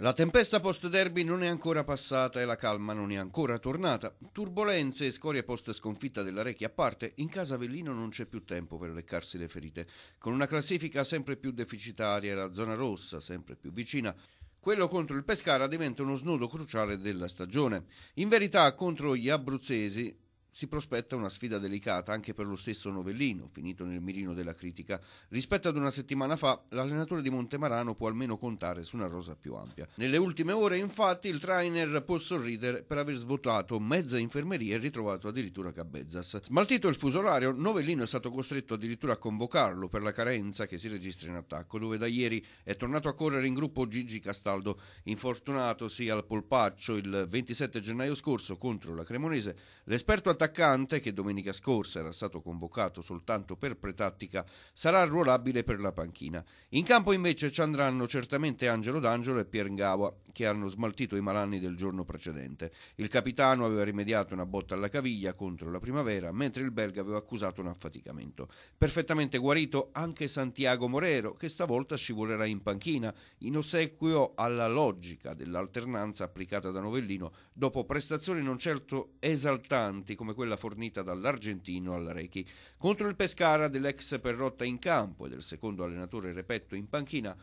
La tempesta post-derby non è ancora passata e la calma non è ancora tornata. Turbolenze e scorie post-sconfitta della Recchi a parte, in casa Avellino non c'è più tempo per leccarsi le ferite. Con una classifica sempre più deficitaria e la zona rossa sempre più vicina, quello contro il Pescara diventa uno snodo cruciale della stagione. In verità, contro gli abruzzesi si prospetta una sfida delicata anche per lo stesso Novellino, finito nel mirino della critica. Rispetto ad una settimana fa, l'allenatore di Montemarano può almeno contare su una rosa più ampia. Nelle ultime ore, infatti, il trainer può sorridere per aver svuotato mezza infermeria e ritrovato addirittura Cabezas. Smaltito il fuso orario, Novellino è stato costretto addirittura a convocarlo per la carenza che si registra in attacco, dove da ieri è tornato a correre in gruppo Gigi Castaldo, infortunatosi al polpaccio il 27 gennaio scorso contro la Cremonese. L'esperto attaccato attaccante, che domenica scorsa era stato convocato soltanto per pretattica, sarà ruolabile per la panchina. In campo invece ci andranno certamente Angelo D'Angelo e Pier Ngawa, che hanno smaltito i malanni del giorno precedente. Il capitano aveva rimediato una botta alla caviglia contro la primavera, mentre il belga aveva accusato un affaticamento. Perfettamente guarito anche Santiago Morero, che stavolta scivolerà in panchina, in ossequio alla logica dell'alternanza applicata da Novellino, dopo prestazioni non certo esaltanti come quella fornita dall'argentino al Rechi. Contro il Pescara dell'ex Perrotta in campo e del secondo allenatore Repetto in panchina,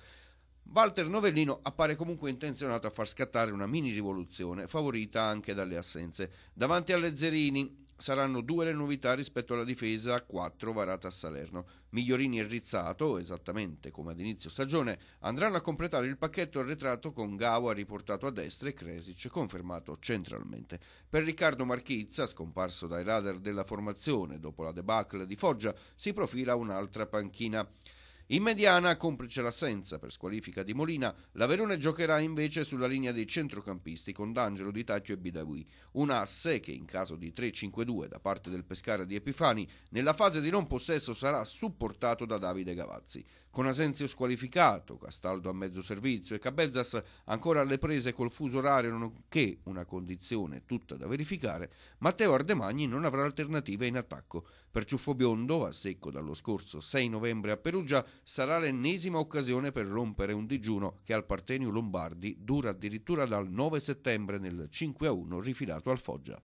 Walter Novellino appare comunque intenzionato a far scattare una mini rivoluzione, favorita anche dalle assenze. Davanti alle Zerini, Saranno due le novità rispetto alla difesa 4 varata a Salerno. Migliorini e Rizzato, esattamente come ad inizio stagione, andranno a completare il pacchetto arretrato con Gawa riportato a destra e Kresic confermato centralmente. Per Riccardo Marchizza, scomparso dai radar della formazione dopo la debacle di Foggia, si profila un'altra panchina. In mediana, complice l'assenza per squalifica di Molina, la Verone giocherà invece sulla linea dei centrocampisti con D'Angelo, Di Tacchio e Bidagui. Un asse che, in caso di 3-5-2 da parte del Pescara di Epifani, nella fase di non possesso sarà supportato da Davide Gavazzi. Con Asensio squalificato, Castaldo a mezzo servizio e Cabezas ancora alle prese col fuso orario, nonché una condizione tutta da verificare, Matteo Ardemagni non avrà alternative in attacco. Per Ciuffo Biondo, a secco dallo scorso 6 novembre a Perugia, sarà l'ennesima occasione per rompere un digiuno che al Partenio Lombardi dura addirittura dal 9 settembre nel 5 a 1 rifilato al Foggia.